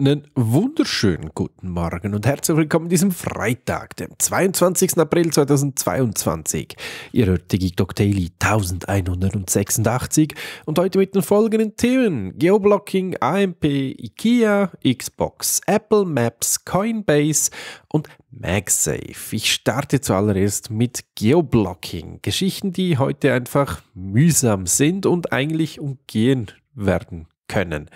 Einen wunderschönen guten Morgen und herzlich willkommen diesem Freitag, dem 22. April 2022. Ihr hört die Geekdog Daily 1186 und heute mit den folgenden Themen: Geoblocking, AMP, IKEA, Xbox, Apple Maps, Coinbase und MagSafe. Ich starte zuallererst mit Geoblocking. Geschichten, die heute einfach mühsam sind und eigentlich umgehen werden können.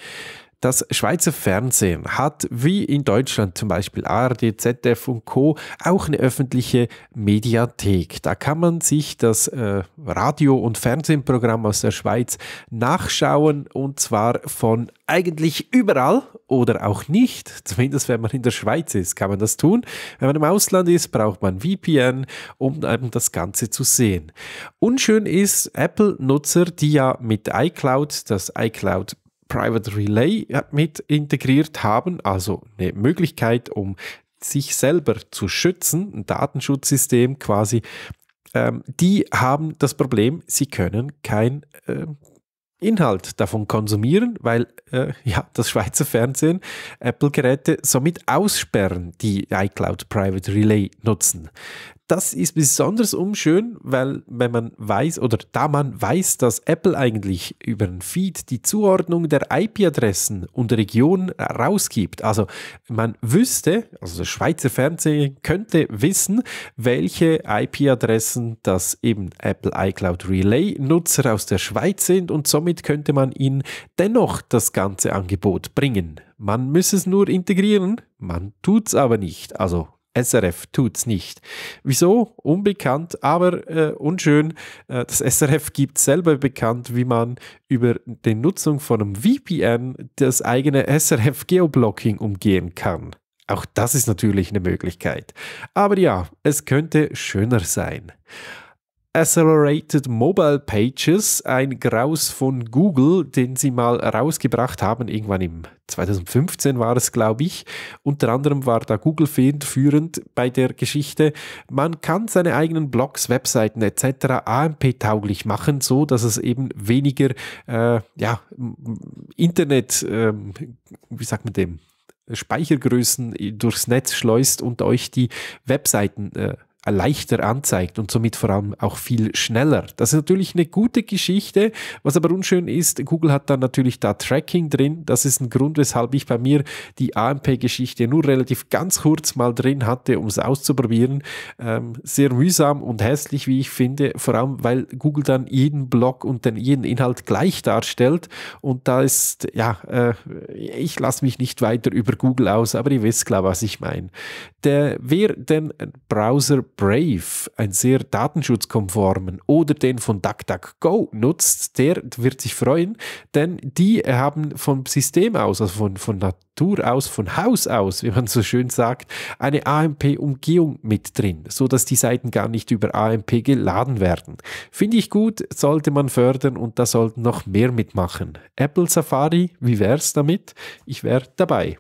Das Schweizer Fernsehen hat, wie in Deutschland zum Beispiel ARD, ZDF und Co., auch eine öffentliche Mediathek. Da kann man sich das äh, Radio- und Fernsehprogramm aus der Schweiz nachschauen und zwar von eigentlich überall oder auch nicht. Zumindest wenn man in der Schweiz ist, kann man das tun. Wenn man im Ausland ist, braucht man VPN, um eben das Ganze zu sehen. Unschön ist, Apple-Nutzer, die ja mit iCloud das iCloud Private Relay mit integriert haben, also eine Möglichkeit, um sich selber zu schützen, ein Datenschutzsystem quasi, ähm, die haben das Problem, sie können kein äh, Inhalt davon konsumieren, weil äh, ja, das Schweizer Fernsehen Apple-Geräte somit aussperren, die iCloud Private Relay nutzen das ist besonders unschön, weil wenn man weiß oder da man weiß, dass Apple eigentlich über einen Feed die Zuordnung der IP-Adressen und Regionen rausgibt. Also man wüsste, also das Schweizer Fernsehen könnte wissen, welche IP-Adressen das eben Apple iCloud Relay Nutzer aus der Schweiz sind und somit könnte man ihnen dennoch das ganze Angebot bringen. Man müsse es nur integrieren, man tut es aber nicht. Also SRF tut's nicht. Wieso? Unbekannt, aber äh, unschön. Äh, das SRF gibt selber bekannt, wie man über die Nutzung von einem VPN das eigene SRF-Geoblocking umgehen kann. Auch das ist natürlich eine Möglichkeit. Aber ja, es könnte schöner sein. Accelerated Mobile Pages, ein Graus von Google, den sie mal rausgebracht haben, irgendwann im 2015 war es, glaube ich. Unter anderem war da Google federführend bei der Geschichte. Man kann seine eigenen Blogs, Webseiten etc. AMP-tauglich machen, so dass es eben weniger äh, ja, Internet, äh, wie sagt man dem, Speichergrößen äh, durchs Netz schleust und euch die Webseiten äh, leichter anzeigt und somit vor allem auch viel schneller. Das ist natürlich eine gute Geschichte. Was aber unschön ist, Google hat dann natürlich da Tracking drin. Das ist ein Grund, weshalb ich bei mir die AMP-Geschichte nur relativ ganz kurz mal drin hatte, um es auszuprobieren. Ähm, sehr mühsam und hässlich, wie ich finde, vor allem, weil Google dann jeden Blog und dann jeden Inhalt gleich darstellt. Und da ist, ja, äh, ich lasse mich nicht weiter über Google aus, aber ihr wisst klar, was ich meine. Der, wer den Browser Brave, einen sehr datenschutzkonformen, oder den von DuckDuckGo nutzt, der wird sich freuen, denn die haben vom System aus, also von, von Natur aus, von Haus aus, wie man so schön sagt, eine AMP-Umgehung mit drin, sodass die Seiten gar nicht über AMP geladen werden. Finde ich gut, sollte man fördern und da sollten noch mehr mitmachen. Apple Safari, wie wär's damit? Ich wäre dabei.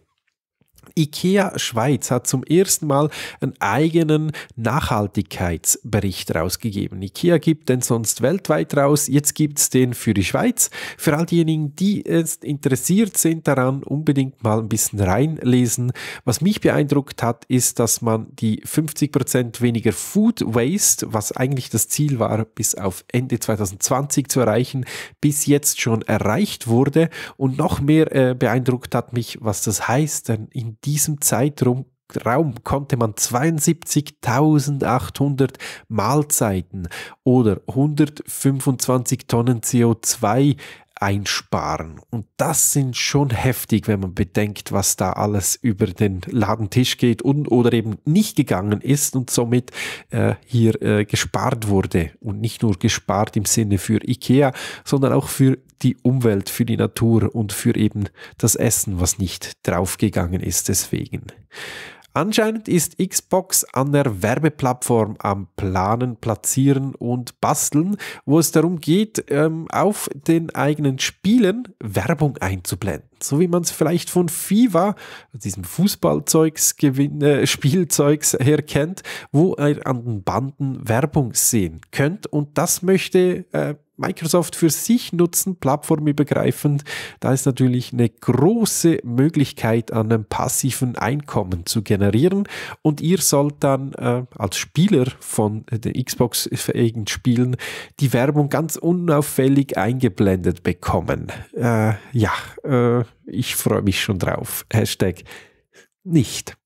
IKEA Schweiz hat zum ersten Mal einen eigenen Nachhaltigkeitsbericht rausgegeben. IKEA gibt den sonst weltweit raus, jetzt gibt es den für die Schweiz. Für all diejenigen, die jetzt interessiert sind daran, unbedingt mal ein bisschen reinlesen. Was mich beeindruckt hat, ist, dass man die 50% weniger Food Waste, was eigentlich das Ziel war, bis auf Ende 2020 zu erreichen, bis jetzt schon erreicht wurde. Und noch mehr äh, beeindruckt hat mich, was das heißt, denn in diesem Zeitraum Raum konnte man 72.800 Mahlzeiten oder 125 Tonnen CO2 einsparen. Und das sind schon heftig, wenn man bedenkt, was da alles über den Ladentisch geht und oder eben nicht gegangen ist und somit äh, hier äh, gespart wurde. Und nicht nur gespart im Sinne für IKEA, sondern auch für die Umwelt, für die Natur und für eben das Essen, was nicht draufgegangen ist deswegen. Anscheinend ist Xbox an der Werbeplattform am Planen, Platzieren und Basteln, wo es darum geht, ähm, auf den eigenen Spielen Werbung einzublenden. So wie man es vielleicht von FIFA, diesem Fußballzeugs, äh, Spielzeugs her kennt, wo ihr an den Banden Werbung sehen könnt. Und das möchte äh, Microsoft für sich nutzen, plattformübergreifend, da ist natürlich eine große Möglichkeit, an einem passiven Einkommen zu generieren. Und ihr sollt dann äh, als Spieler von den Xbox-fähigen Spielen die Werbung ganz unauffällig eingeblendet bekommen. Äh, ja, äh, ich freue mich schon drauf. Hashtag nicht.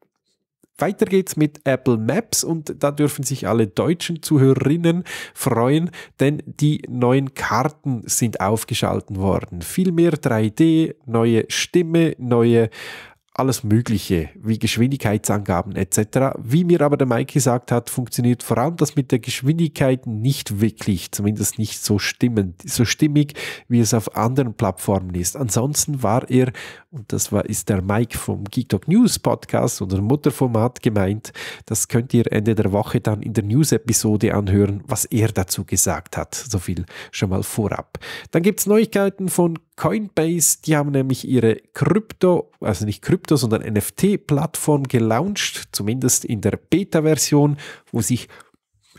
Weiter geht's mit Apple Maps und da dürfen sich alle deutschen Zuhörerinnen freuen, denn die neuen Karten sind aufgeschalten worden. Viel mehr 3D, neue Stimme, neue alles Mögliche, wie Geschwindigkeitsangaben etc. Wie mir aber der Mike gesagt hat, funktioniert vor allem das mit der Geschwindigkeit nicht wirklich, zumindest nicht so stimmend, so stimmig, wie es auf anderen Plattformen ist. Ansonsten war er, und das war, ist der Mike vom Geek Talk News Podcast oder Mutterformat gemeint, das könnt ihr Ende der Woche dann in der News-Episode anhören, was er dazu gesagt hat. So viel schon mal vorab. Dann gibt es Neuigkeiten von Coinbase, die haben nämlich ihre Krypto, also nicht Krypto, sondern NFT-Plattform gelauncht, zumindest in der Beta-Version, wo sich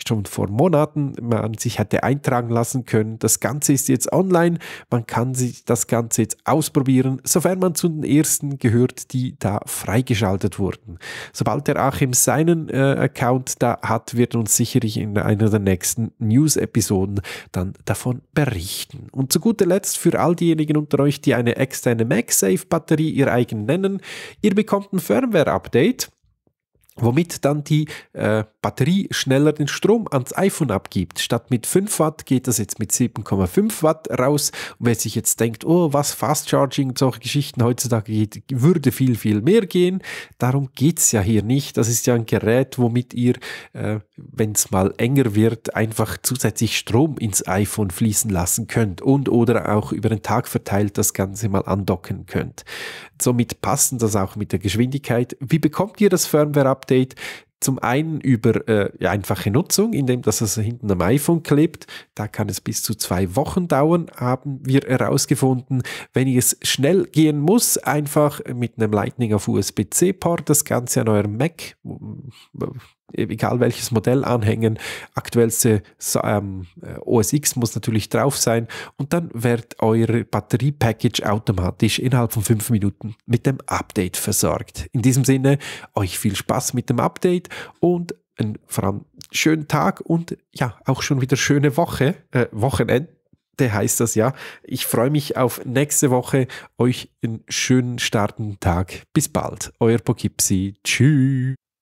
schon vor Monaten, man sich hätte eintragen lassen können. Das Ganze ist jetzt online, man kann sich das Ganze jetzt ausprobieren, sofern man zu den ersten gehört, die da freigeschaltet wurden. Sobald der Achim seinen äh, Account da hat, wird uns sicherlich in einer der nächsten News-Episoden dann davon berichten. Und zu guter Letzt für all diejenigen unter euch, die eine externe MagSafe-Batterie ihr eigen nennen, ihr bekommt ein Firmware-Update womit dann die äh, Batterie schneller den Strom ans iPhone abgibt. Statt mit 5 Watt geht das jetzt mit 7,5 Watt raus. Und wer sich jetzt denkt, oh, was Fast Charging, und solche Geschichten heutzutage geht, würde viel, viel mehr gehen. Darum geht es ja hier nicht. Das ist ja ein Gerät, womit ihr, äh, wenn es mal enger wird, einfach zusätzlich Strom ins iPhone fließen lassen könnt und oder auch über den Tag verteilt das Ganze mal andocken könnt. Somit passen das auch mit der Geschwindigkeit. Wie bekommt ihr das Firmware ab? Update. Zum einen über äh, einfache Nutzung, indem das es hinten am iPhone klebt. Da kann es bis zu zwei Wochen dauern, haben wir herausgefunden. Wenn es schnell gehen muss, einfach mit einem Lightning auf USB-C-Port das Ganze an eurem Mac äh, egal welches Modell anhängen. Aktuellste ähm, äh, OS X muss natürlich drauf sein und dann wird euer Batterie-Package automatisch innerhalb von fünf Minuten mit dem Update versorgt. In diesem Sinne, euch viel Spaß mit dem Update und einen vor allem schönen Tag und ja, auch schon wieder schöne Woche, äh, Wochenende heißt das ja. Ich freue mich auf nächste Woche. Euch einen schönen startenden Tag. Bis bald. Euer Pokipsi. Tschüss